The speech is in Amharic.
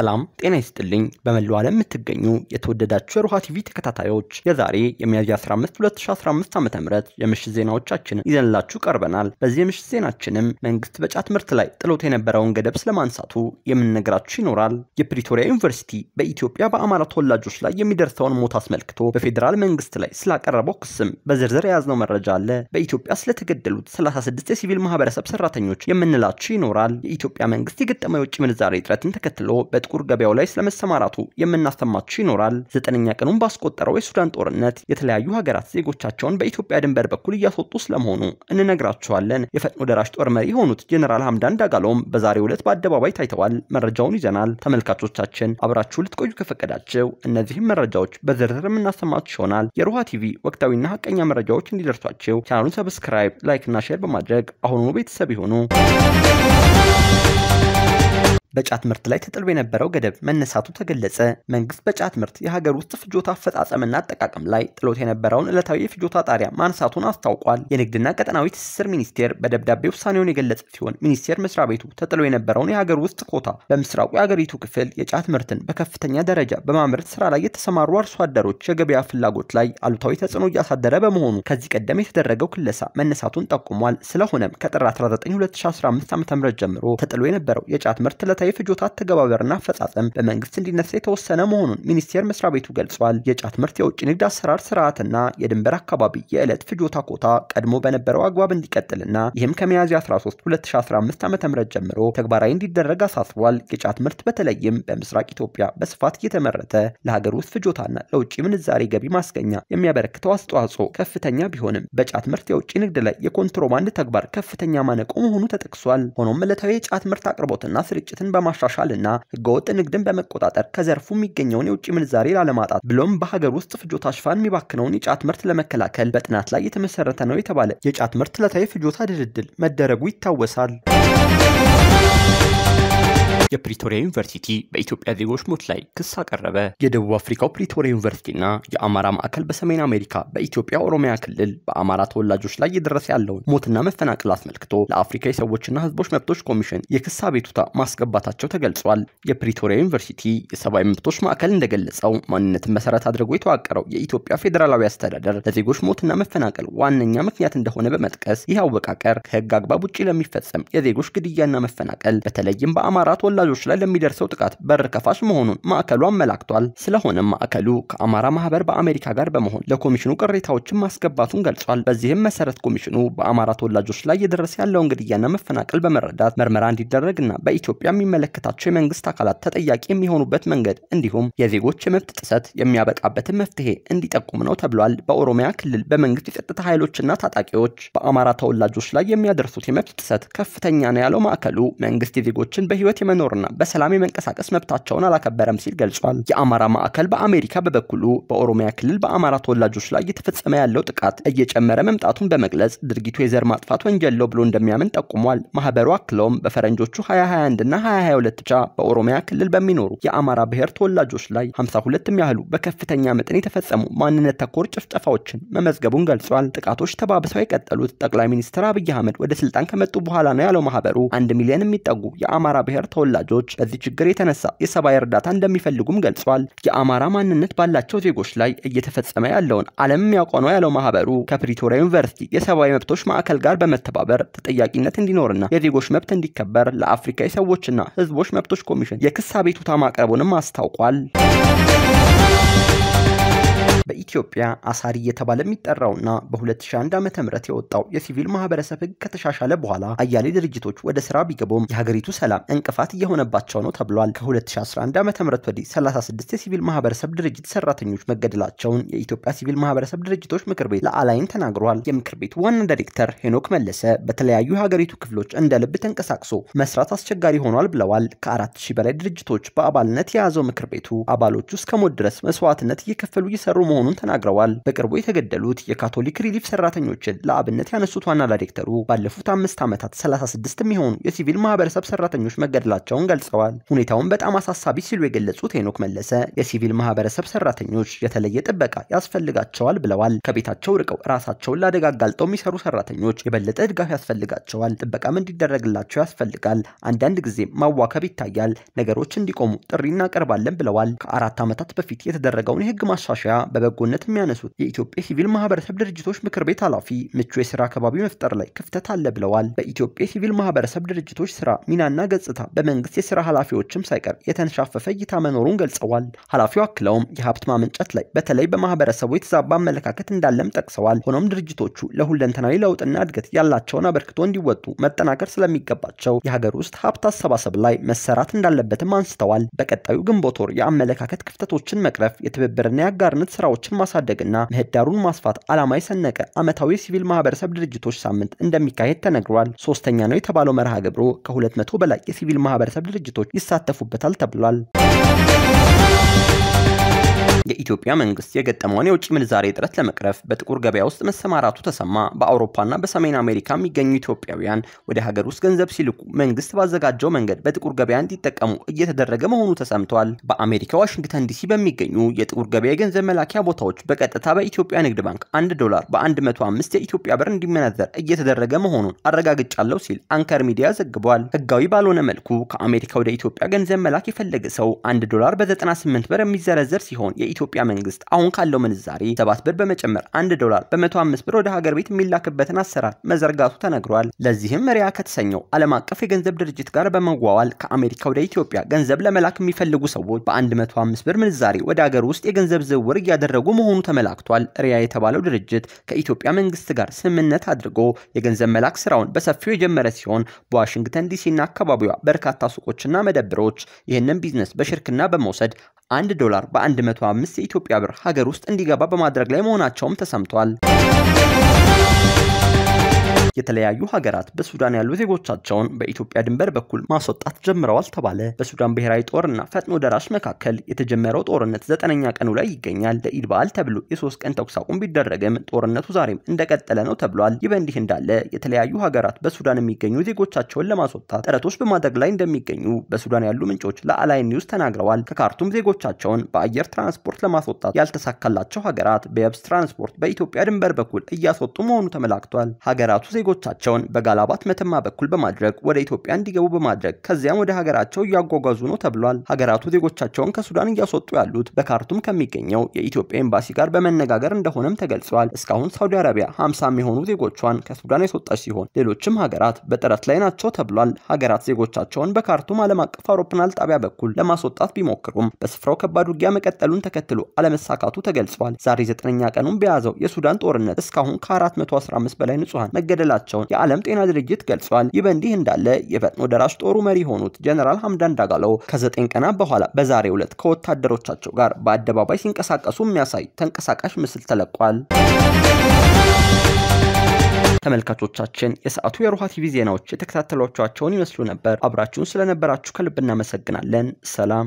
ሰላም ጤና ይስጥልኝ። በመላው ዓለም የምትገኙ የተወደዳችሁ የሮሃ ቲቪ ተከታታዮች የዛሬ የሚያዝያ 15 2015 ዓ ም የምሽት ዜናዎቻችንን ይዘንላችሁ ቀርበናል። በዚህ የምሽት ዜናችንም መንግስት በጫት ምርት ላይ ጥሎት የነበረውን ገደብ ስለማንሳቱ የምንነግራችሁ ይኖራል። የፕሪቶሪያ ዩኒቨርሲቲ በኢትዮጵያ በአማራ ተወላጆች ላይ የሚደርሰውን ሞት አስመልክቶ በፌዴራል መንግስት ላይ ስላቀረበው ክስም በዝርዝር የያዝነው መረጃ አለ። በኢትዮጵያ ስለተገደሉት 36 የሲቪል ማህበረሰብ ሰራተኞች የምንላችሁ ይኖራል። የኢትዮጵያ መንግስት የገጠመው የውጭ ምንዛሬ እጥረትን ተከትሎ በጥ ጥቁር ገበያው ላይ ስለመሰማራቱ የምናሰማችሁ ይኖራል። ዘጠነኛ ቀኑን ባስቆጠረው የሱዳን ጦርነት የተለያዩ ሀገራት ዜጎቻቸውን በኢትዮጵያ ድንበር በኩል እያስወጡ ስለመሆኑ እንነግራችኋለን። የፈጥኖ ደራሽ ጦር መሪ የሆኑት ጀኔራል ሀምዳን ዳጋሎም በዛሬው ዕለት በአደባባይ ታይተዋል። መረጃውን ይዘናል። ተመልካቾቻችን አብራችሁ ልትቆዩ ከፈቀዳችሁ እነዚህም መረጃዎች በዝርዝር የምናሰማችሁ ይሆናል። የሮሃ ቲቪ ወቅታዊና ሀቀኛ መረጃዎች እንዲደርሷቸው ቻናሉን ሰብስክራይብ፣ ላይክ እና ሼር በማድረግ አሁኑ ቤተሰብ ይሁኑ። በጫት ምርት ላይ ተጥሎ የነበረው ገደብ መነሳቱ ተገለጸ። መንግስት በጫት ምርት የሀገር ውስጥ ፍጆታ አፈጻጸምና አጠቃቀም ላይ ጥሎት የነበረውን ዕለታዊ የፍጆታ ጣሪያ ማንሳቱን አስታውቋል። የንግድና ቀጠናዊ ትስስር ሚኒስቴር በደብዳቤ ውሳኔውን የገለጸ ሲሆን ሚኒስቴር መስሪያ ቤቱ ተጥሎ የነበረውን የሀገር ውስጥ ኮታ በምስራቁ የሀገሪቱ ክፍል የጫት ምርትን በከፍተኛ ደረጃ በማምረት ስራ ላይ የተሰማሩ አርሶ አደሮች የገበያ ፍላጎት ላይ አሉታዊ ተጽዕኖ እያሳደረ በመሆኑ ከዚህ ቀደም የተደረገው ክለሳ መነሳቱን ጠቁሟል። ስለሆነም ከጥር 19 2015 ዓ ም ጀምሮ ተጥሎ የነበረው የጫት ምርት ለመሰረታዊ ፍጆታ አተገባበርና አፈጻጸም በመንግስት እንዲነሳ የተወሰነ መሆኑን ሚኒስቴር መስሪያ ቤቱ ገልጿል። የጫት ምርት የውጭ ንግድ አሰራር ስርዓትና የድንበር አካባቢ የዕለት ፍጆታ ኮታ ቀድሞ በነበረው አግባብ እንዲቀጥልና ይህም ከሚያዝያ 13 2015 ዓ ም ጀምሮ ተግባራዊ እንዲደረግ አሳስቧል። የጫት ምርት በተለይም በምስራቅ ኢትዮጵያ በስፋት እየተመረተ ለሀገር ውስጥ ፍጆታና ለውጭ ምንዛሬ ገቢ ማስገኛ የሚያበረክተው አስተዋጽኦ ከፍተኛ ቢሆንም በጫት ምርት የውጭ ንግድ ላይ የኮንትሮባንድ ተግባር ከፍተኛ ማነቆ መሆኑ ተጠቅሷል። ሆኖም ዕለታዊ የጫት ምርት አቅርቦትና ስርጭትን በማሻሻል እና ህገወጥ ንግድን በመቆጣጠር ከዘርፉ የሚገኘውን የውጭ ምንዛሬ ላለማጣት ብሎም በሀገር ውስጥ ፍጆታ ሽፋን የሚባክነውን የጫት ምርት ለመከላከል በጥናት ላይ የተመሰረተ ነው የተባለ የጫት ምርት ለታዊ ፍጆታ ድልድል መደረጉ ይታወሳል። የፕሪቶሪያ ዩኒቨርሲቲ በኢትዮጵያ ዜጎች ሞት ላይ ክስ አቀረበ። የደቡብ አፍሪካው ፕሪቶሪያ ዩኒቨርሲቲና የአማራ ማዕከል በሰሜን አሜሪካ በኢትዮጵያ ኦሮሚያ ክልል በአማራ ተወላጆች ላይ እየደረሰ ያለውን ሞትና መፈናቀል አስመልክቶ ለአፍሪካ የሰዎችና ህዝቦች መብቶች ኮሚሽን የክስ አቤቱታ ማስገባታቸው ተገልጿል። የፕሪቶሪያ ዩኒቨርሲቲ የሰብአዊ መብቶች ማዕከል እንደገለጸው ማንነትን መሰረት አድርጎ የተዋቀረው የኢትዮጵያ ፌዴራላዊ አስተዳደር ለዜጎች ሞትና መፈናቀል ዋነኛ ምክንያት እንደሆነ በመጥቀስ ይህ አወቃቀር ከህግ አግባብ ውጭ ለሚፈጸም የዜጎች ግድያና መፈናቀል በተለይም በአማራ ተወላ ተወላጆች ላይ ለሚደርሰው ጥቃት በር ከፋች መሆኑን ማዕከሉ አመላክቷል። ስለሆነም ማዕከሉ ከአማራ ማህበር በአሜሪካ ጋር በመሆን ለኮሚሽኑ ቅሬታዎችን ማስገባቱን ገልጿል። በዚህም መሰረት ኮሚሽኑ በአማራ ተወላጆች ላይ እየደረሰ ያለውን ግድያና መፈናቀል በመረዳት ምርመራ እንዲደረግና በኢትዮጵያ የሚመለከታቸው የመንግስት አካላት ተጠያቂ የሚሆኑበት መንገድ እንዲሁም የዜጎች የመብት ጥሰት የሚያበቃበትን መፍትሄ እንዲጠቁም ነው ተብሏል። በኦሮሚያ ክልል በመንግስት የጸጥታ ኃይሎችና ታጣቂዎች በአማራ ተወላጆች ላይ የሚያደርሱት የመብት ጥሰት ከፍተኛ ነው ያለው ማዕከሉ መንግስት የዜጎችን በህይወት የመኖር የመኖርና በሰላም የመንቀሳቀስ መብታቸውን አላከበረም ሲል ገልጿል። የአማራ ማዕከል በአሜሪካ በበኩሉ በኦሮሚያ ክልል በአማራ ተወላጆች ላይ እየተፈጸመ ያለው ጥቃት እየጨመረ መምጣቱን በመግለጽ ድርጊቱ የዘር ማጥፋት ወንጀል ነው ብሎ እንደሚያምን ጠቁሟል። ማህበሩ አክለውም በፈረንጆቹ 2021 እና 2022 ብቻ በኦሮሚያ ክልል በሚኖሩ የአማራ ብሔር ተወላጆች ላይ 52 ያህሉ በከፍተኛ መጠን የተፈጸሙ ማንነት ተኮር ጭፍጨፋዎችን መመዝገቡን ገልጿል። ጥቃቶች ተባብሰው የቀጠሉት ጠቅላይ ሚኒስትር አብይ አህመድ ወደ ስልጣን ከመጡ በኋላ ነው ያለው ማህበሩ አንድ ሚሊዮን የሚጠጉ የአማራ ብሔር ተወላጆች ወላጆች በዚህ ችግር የተነሳ የሰብአዊ እርዳታ እንደሚፈልጉም ገልጿል። የአማራ ማንነት ባላቸው ዜጎች ላይ እየተፈጸመ ያለውን ዓለም የሚያውቀው ነው ያለው ማህበሩ ከፕሪቶሪያ ዩኒቨርሲቲ የሰብአዊ መብቶች ማዕከል ጋር በመተባበር ተጠያቂነት እንዲኖርና የዜጎች መብት እንዲከበር ለአፍሪካ የሰዎችና ህዝቦች መብቶች ኮሚሽን የክስ አቤቱታ ማቅረቡንም አስታውቋል። በኢትዮጵያ አሳሪ እየተባለ የሚጠራውና በ2001 ዓ ም የወጣው የሲቪል ማህበረሰብ ህግ ከተሻሻለ በኋላ አያሌ ድርጅቶች ወደ ስራ ቢገቡም የሀገሪቱ ሰላም እንቅፋት እየሆነባቸው ነው ተብሏል። ከ2011 ዓ ም ወዲህ 36 የሲቪል ማህበረሰብ ድርጅት ሰራተኞች መገደላቸውን የኢትዮጵያ ሲቪል ማህበረሰብ ድርጅቶች ምክር ቤት ለአላይን ተናግሯል። የምክር ቤቱ ዋና ዳይሬክተር ሄኖክ መለሰ በተለያዩ የሀገሪቱ ክፍሎች እንደ ልብ ተንቀሳቅሶ መስራት አስቸጋሪ ሆኗል ብለዋል። ከአራት ሺህ በላይ ድርጅቶች በአባልነት የያዘው ምክር ቤቱ አባሎቹ እስከ ሞት ድረስ መስዋዕትነት እየከፈሉ እየሰሩ መሆኑ መሆኑን ተናግረዋል። በቅርቡ የተገደሉት የካቶሊክ ሪሊፍ ሰራተኞችን ለአብነት ያነሱት ዋና ዳይሬክተሩ ባለፉት አምስት ዓመታት 36 የሚሆኑ የሲቪል ማህበረሰብ ሰራተኞች መገደላቸውን ገልጸዋል። ሁኔታውን በጣም አሳሳቢ ሲሉ የገለጹት ሄኖክ መለሰ የሲቪል ማህበረሰብ ሰራተኞች የተለየ ጥበቃ ያስፈልጋቸዋል ብለዋል። ከቤታቸው ርቀው ራሳቸውን ለአደጋ አጋልጠው የሚሰሩ ሰራተኞች የበለጠ ድጋፍ ያስፈልጋቸዋል። ጥበቃም እንዲደረግላቸው ያስፈልጋል። አንዳንድ ጊዜ ማዋከብ ይታያል። ነገሮች እንዲቆሙ ጥሪ እናቀርባለን ብለዋል። ከአራት ዓመታት በፊት የተደረገውን የህግ ማሻሻያ በበ በበጎነት የሚያነሱት የኢትዮጵያ ሲቪል ማህበረሰብ ድርጅቶች ምክር ቤት ኃላፊ ምቹ የስራ አካባቢ መፍጠር ላይ ክፍተት አለ ብለዋል። በኢትዮጵያ ሲቪል ማህበረሰብ ድርጅቶች ስራ ሚናና ገጽታ በመንግስት የስራ ኃላፊዎችም ሳይቀር የተንሻፈፈ እይታ መኖሩን ገልጸዋል። ኃላፊው አክለውም የሀብት ማመንጨት ላይ በተለይ በማህበረሰቡ የተዛባ አመለካከት እንዳለም ጠቅሰዋል። ሆኖም ድርጅቶቹ ለሁለንተናዊ ለውጥና እድገት ያላቸውን አበርክቶ እንዲወጡ መጠናከር ስለሚገባቸው የሀገር ውስጥ ሀብት አሰባሰብ ላይ መሰራት እንዳለበትም አንስተዋል። በቀጣዩ ግንቦት ወር የአመለካከት ክፍተቶችን መቅረፍ የትብብርና የአጋርነት ስራ ስራዎችን ማሳደግና ምህዳሩን ማስፋት ዓላማ የሰነቀ ዓመታዊ ሲቪል ማህበረሰብ ድርጅቶች ሳምንት እንደሚካሄድ ተነግሯል። ሶስተኛ ነው የተባለው መርሃ ግብሩ ከ200 በላይ የሲቪል ማህበረሰብ ድርጅቶች ይሳተፉበታል ተብሏል። የኢትዮጵያ መንግስት የገጠመውን የውጭ ምንዛሬ እጥረት ለመቅረፍ በጥቁር ገበያ ውስጥ መሰማራቱ ተሰማ። በአውሮፓና በሰሜን አሜሪካ የሚገኙ ኢትዮጵያውያን ወደ ሀገር ውስጥ ገንዘብ ሲልኩ መንግስት ባዘጋጀው መንገድ በጥቁር ገበያ እንዲጠቀሙ እየተደረገ መሆኑ ተሰምቷል። በአሜሪካ ዋሽንግተን ዲሲ በሚገኙ የጥቁር ገበያ የገንዘብ መላኪያ ቦታዎች በቀጥታ በኢትዮጵያ ንግድ ባንክ አንድ ዶላር በ105 የኢትዮጵያ ብር እንዲመነዘር እየተደረገ መሆኑን አረጋግጫለሁ ሲል አንከር ሚዲያ ዘግቧል። ህጋዊ ባልሆነ መልኩ ከአሜሪካ ወደ ኢትዮጵያ ገንዘብ መላክ የፈለገ ሰው አንድ ዶላር በ98 ብር የሚዘረዘር ሲሆን የኢትዮ የኢትዮጵያ መንግስት አሁን ካለው ምንዛሬ ሰባት ብር በመጨመር አንድ ዶላር በመቶ አምስት ብር ወደ ሀገር ቤት የሚላክበትን አሰራር መዘርጋቱ ተነግሯል። ለዚህም ሪያ ከተሰኘው ዓለም አቀፍ የገንዘብ ድርጅት ጋር በመዋዋል ከአሜሪካ ወደ ኢትዮጵያ ገንዘብ ለመላክ የሚፈልጉ ሰዎች በ105 ብር ምንዛሬ ወደ ሀገር ውስጥ የገንዘብ ዝውውር እያደረጉ መሆኑ ተመላክቷል። ሪያ የተባለው ድርጅት ከኢትዮጵያ መንግስት ጋር ስምምነት አድርጎ የገንዘብ መላክ ስራውን በሰፊው የጀመረ ሲሆን በዋሽንግተን ዲሲና አካባቢዋ በርካታ ሱቆችና መደብሮች ይህንን ቢዝነስ በሽርክና በመውሰድ 1 ዶላር በ105 የኢትዮጵያ ብር ሀገር ውስጥ እንዲገባ በማድረግ ላይ መሆናቸውም ተሰምቷል። የተለያዩ ሀገራት በሱዳን ያሉ ዜጎቻቸውን በኢትዮጵያ ድንበር በኩል ማስወጣት ጀምረዋል ተባለ። በሱዳን ብሔራዊ ጦርና ፈጥኖ ደራሽ መካከል የተጀመረው ጦርነት ዘጠነኛ ቀኑ ላይ ይገኛል። ለኢድ በዓል ተብሎ የሶስት ቀን ተኩስ አቁም ቢደረግም ጦርነቱ ዛሬም እንደቀጠለ ነው ተብሏል። ይህ በእንዲህ እንዳለ የተለያዩ ሀገራት በሱዳን የሚገኙ ዜጎቻቸውን ለማስወጣት ጥረቶች በማድረግ ላይ እንደሚገኙ በሱዳን ያሉ ምንጮች ለአላይ ኒውስ ተናግረዋል። ከካርቱም ዜጎቻቸውን በአየር ትራንስፖርት ለማስወጣት ያልተሳካላቸው ሀገራት በየብስ ትራንስፖርት በኢትዮጵያ ድንበር በኩል እያስወጡ መሆኑ ተመላክቷል። ሀገራቱ ዜጎቻቸውን በጋላባት መተማ በኩል በማድረግ ወደ ኢትዮጵያ እንዲገቡ በማድረግ ከዚያም ወደ ሀገራቸው እያጓጓዙ ነው ተብሏል። ሀገራቱ ዜጎቻቸውን ከሱዳን እያስወጡ ያሉት በካርቱም ከሚገኘው የኢትዮጵያ ኤምባሲ ጋር በመነጋገር እንደሆነም ተገልጿል። እስካሁን ሳውዲ አረቢያ ሀምሳ የሚሆኑ ዜጎቿን ከሱዳን ያስወጣች ሲሆን ሌሎችም ሀገራት በጥረት ላይ ናቸው ተብሏል። ሀገራት ዜጎቻቸውን በካርቱም ዓለም አቀፍ አውሮፕላን ጣቢያ በኩል ለማስወጣት ቢሞክሩም በስፍራው ከባድ ውጊያ መቀጠሉን ተከትሎ አለመሳካቱ ተገልጿል። ዛሬ ዘጠነኛ ቀኑን በያዘው የሱዳን ጦርነት እስካሁን ከ415 በላይ ንጹሐን መገደላ መገደላቸውን የዓለም ጤና ድርጅት ገልጿል። ይህ በእንዲህ እንዳለ የፈጥኖ ደራሽ ጦሩ መሪ የሆኑት ጀነራል ሀምዳን ዳጋሎ ከዘጠኝ ቀናት በኋላ በዛሬው ዕለት ከወታደሮቻቸው ጋር በአደባባይ ሲንቀሳቀሱ የሚያሳይ ተንቀሳቃሽ ምስል ተለቋል። ተመልካቾቻችን የሰዓቱ የሮሃ ቲቪ ዜናዎች የተከታተሏቸኋቸውን ይመስሉ ነበር። አብራችሁን ስለነበራችሁ ከልብ እናመሰግናለን። ሰላም